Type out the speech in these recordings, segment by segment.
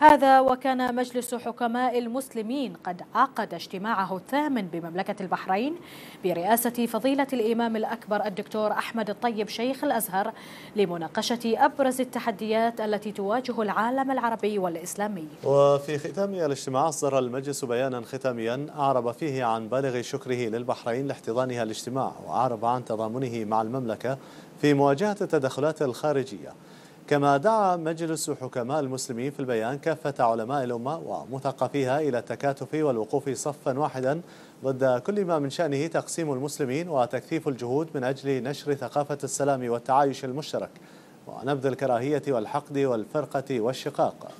هذا وكان مجلس حكماء المسلمين قد عقد اجتماعه الثامن بمملكة البحرين برئاسة فضيلة الإمام الأكبر الدكتور أحمد الطيب شيخ الأزهر لمناقشة أبرز التحديات التي تواجه العالم العربي والإسلامي وفي ختام الاجتماع أصدر المجلس بيانا ختاميا أعرب فيه عن بالغ شكره للبحرين لاحتضانها الاجتماع وأعرب عن تضامنه مع المملكة في مواجهة التدخلات الخارجية كما دعا مجلس حكماء المسلمين في البيان كافة علماء الأمة ومثقفيها إلى التكاتف والوقوف صفا واحدا ضد كل ما من شأنه تقسيم المسلمين وتكثيف الجهود من أجل نشر ثقافة السلام والتعايش المشترك ونبذ الكراهية والحقد والفرقة والشقاق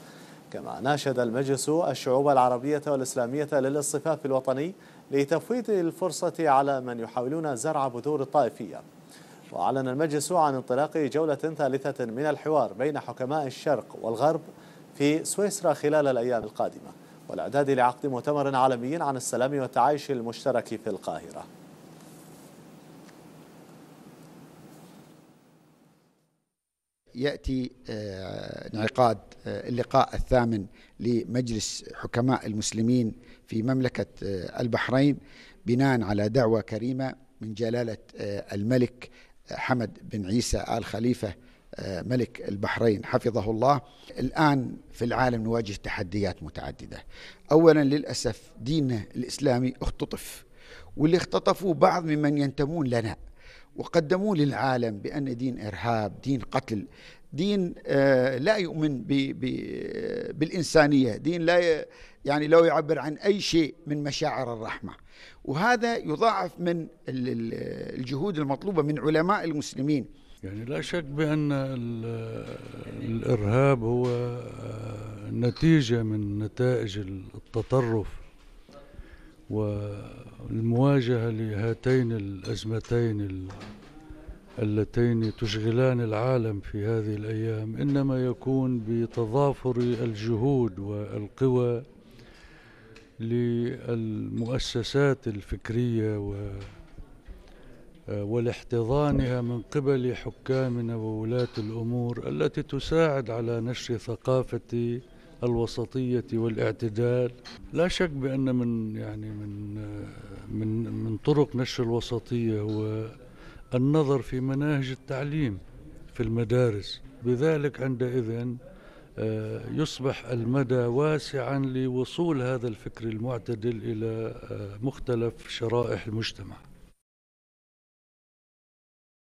كما ناشد المجلس الشعوب العربية والإسلامية للاصطفاف الوطني لتفويت الفرصة على من يحاولون زرع بذور الطائفية وأعلن المجلس عن انطلاق جولة ثالثة من الحوار بين حكماء الشرق والغرب في سويسرا خلال الأيام القادمة والإعداد لعقد مؤتمر عالمي عن السلام والتعايش المشترك في القاهرة ياتي آه، انعقاد آه، اللقاء الثامن لمجلس حكماء المسلمين في مملكه آه، البحرين بناء على دعوه كريمه من جلاله الملك حمد بن عيسى آل خليفة آه، ملك البحرين حفظه الله الآن في العالم نواجه تحديات متعددة أولا للأسف ديننا الإسلامي اختطف واللي اختطفوا بعض ممن ينتمون لنا وقدموه للعالم بأن دين إرهاب دين قتل دين آه، لا يؤمن بالإنسانية دين لا يعني لو يعبر عن أي شيء من مشاعر الرحمة وهذا يضاعف من الجهود المطلوبة من علماء المسلمين يعني لا شك بأن الإرهاب هو آه، نتيجة من نتائج التطرف والمواجهة لهاتين الأزمتين اللتين تشغلان العالم في هذه الأيام إنما يكون بتضافر الجهود والقوى للمؤسسات الفكرية و ولاحتضانها من قبل حكامنا وولاة الأمور التي تساعد على نشر ثقافة الوسطية والاعتدال لا شك بأن من يعني من من من طرق نشر الوسطية هو النظر في مناهج التعليم في المدارس بذلك عندئذ آه، يصبح المدى واسعا لوصول هذا الفكر المعتدل إلى آه، مختلف شرائح المجتمع